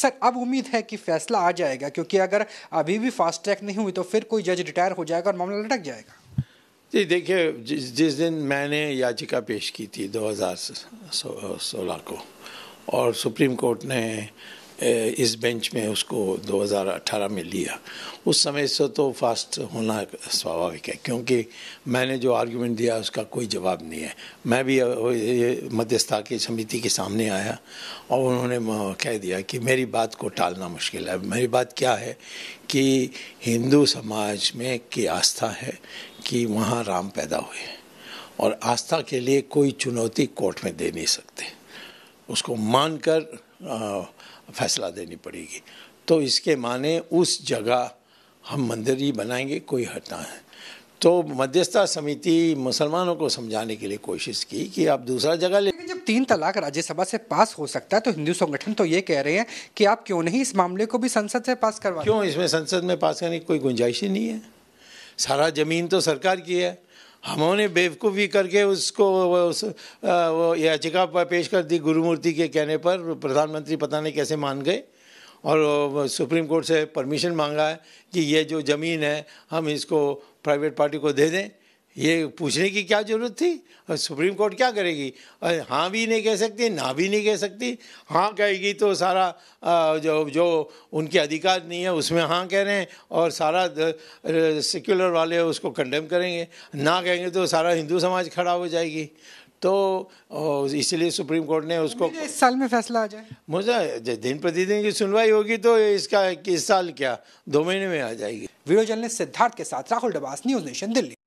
سر اب امید ہے کہ فیصلہ آ جائے گا کیونکہ اگر ابھی بھی فاسٹ ٹریک نہیں ہوئی تو پھر کوئی جج ریٹائر ہو جائے گا اور معاملہ لٹک جائے گا جی دیکھیے جس جس دن میں نے یاچیکا پیش کی تھی دو ہزار سولہ کو اور سپریم کورٹ نے اس بینچ میں اس کو دو ہزار اٹھارہ میں لیا اس سمے سے تو فاسٹ ہونا سواوک ہے کیونکہ میں نے جو آرگیومنٹ دیا اس کا کوئی جواب نہیں ہے میں بھی کی سمیتی کے سامنے آیا اور انہوں نے کہہ دیا کہ میری بات کو ٹالنا مشکل ہے میری بات کیا ہے کہ ہندو سماج میں کی آستھا ہے کہ وہاں رام پیدا ہوئے اور آستھا کے لیے کوئی چنوتی کورٹ میں دے نہیں سکتے اس کو مان کر فیصلہ دینی پڑے گی تو اس کے معنی اس جگہ ہم مندر ہی بنائیں گے کوئی ہٹنا ہے تو مدیستہ سمیتی مسلمانوں کو سمجھانے کے لیے کوشش کی کہ آپ دوسرا جگہ لے جب تین طلاق راجیہ سبھا سے پاس ہو سکتا ہے تو ہندو سنگٹھن تو یہ کہہ رہے ہیں کہ آپ کیوں نہیں اس معاملے کو بھی سنسد سے پاس کروا کیوں اس میں سنسد میں پاس کرنے کی کوئی گنجائش ہی نہیں ہے سارا زمین تو سرکار کی ہے ہموں نے بیوقوفی کر کے اس کو یاچکا پیش کر دی مورتی کے کہنے پر پردھان منتری پتہ نہیں کیسے مان گئے اور سپریم کورٹ سے پرمیشن مانگا ہے کہ یہ جو زمین ہے ہم اس کو پرائیویٹ پارٹی کو دے دیں یہ پوچھنے کی کیا ضرورت تھی اور سپریم کورٹ کیا کرے گی ہاں بھی نہیں کہہ سکتی نہ بھی نہیں کہہ سکتی ہاں کہے گی تو سارا جو ان کے ادھیکار نہیں ہے اس میں ہاں کہہ رہے ہیں اور سارا سیکولر والے اس کو کنڈیم کریں گے نہ کہیں گے تو سارا ہندو سماج کھڑا ہو جائے گی تو اس لیے سپریم کورٹ نے اس کو اس سال میں فیصلہ آ جائے مجھے دن پر سنوائی ہوگی تو اس کا اس سال کیا دو مہینے میں آ جائے گی ویڈیو جرنلسٹ سدھارتھ کے ساتھ راہل ڈباس نیوز نیشن دلی